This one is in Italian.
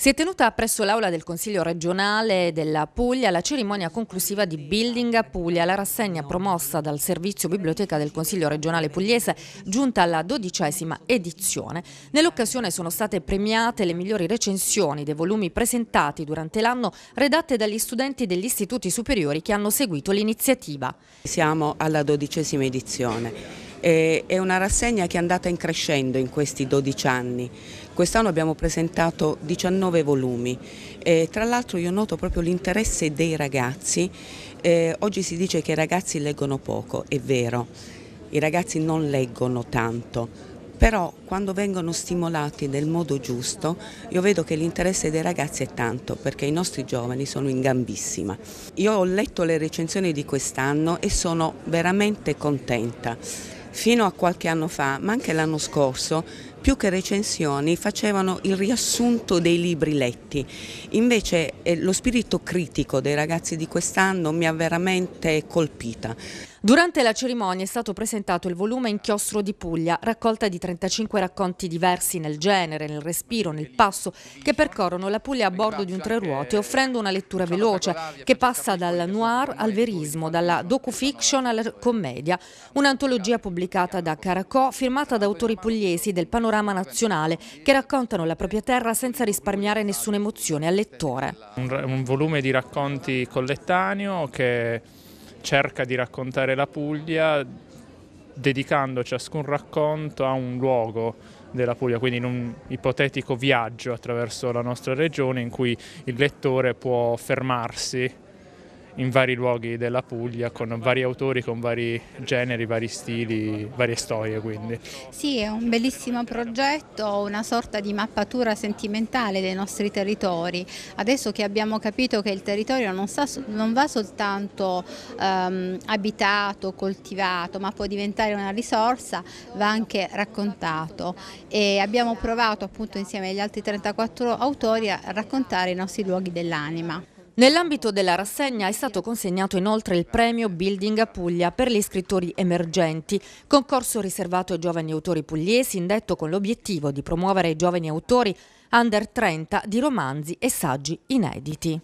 Si è tenuta presso l'aula del Consiglio regionale della Puglia la cerimonia conclusiva di Building a Puglia, la rassegna promossa dal Servizio Biblioteca del Consiglio regionale pugliese, giunta alla dodicesima edizione. Nell'occasione sono state premiate le migliori recensioni dei volumi presentati durante l'anno redatte dagli studenti degli istituti superiori che hanno seguito l'iniziativa. Siamo alla dodicesima edizione è una rassegna che è andata in crescendo in questi 12 anni. Quest'anno abbiamo presentato 19 volumi. E tra l'altro io noto proprio l'interesse dei ragazzi. E oggi si dice che i ragazzi leggono poco, è vero. I ragazzi non leggono tanto, però quando vengono stimolati nel modo giusto io vedo che l'interesse dei ragazzi è tanto perché i nostri giovani sono in gambissima. Io ho letto le recensioni di quest'anno e sono veramente contenta fino a qualche anno fa, ma anche l'anno scorso, più che recensioni facevano il riassunto dei libri letti. Invece eh, lo spirito critico dei ragazzi di quest'anno mi ha veramente colpita. Durante la cerimonia è stato presentato il volume Inchiostro di Puglia, raccolta di 35 racconti diversi nel genere, nel respiro, nel passo, che percorrono la Puglia a bordo di un tre ruote, offrendo una lettura veloce che passa dal noir al verismo, dalla docufiction alla commedia. Un'antologia pubblicata da Caracò, firmata da autori pugliesi del panorama panorama nazionale che raccontano la propria terra senza risparmiare nessuna emozione al lettore. Un, un volume di racconti collettaneo che cerca di raccontare la Puglia dedicando ciascun racconto a un luogo della Puglia, quindi in un ipotetico viaggio attraverso la nostra regione in cui il lettore può fermarsi in vari luoghi della Puglia con vari autori, con vari generi, vari stili, varie storie quindi. Sì, è un bellissimo progetto, una sorta di mappatura sentimentale dei nostri territori. Adesso che abbiamo capito che il territorio non, sa, non va soltanto ehm, abitato, coltivato, ma può diventare una risorsa, va anche raccontato e abbiamo provato appunto insieme agli altri 34 autori a raccontare i nostri luoghi dell'anima. Nell'ambito della rassegna è stato consegnato inoltre il premio Building Puglia per gli scrittori emergenti, concorso riservato ai giovani autori pugliesi indetto con l'obiettivo di promuovere i giovani autori under 30 di romanzi e saggi inediti.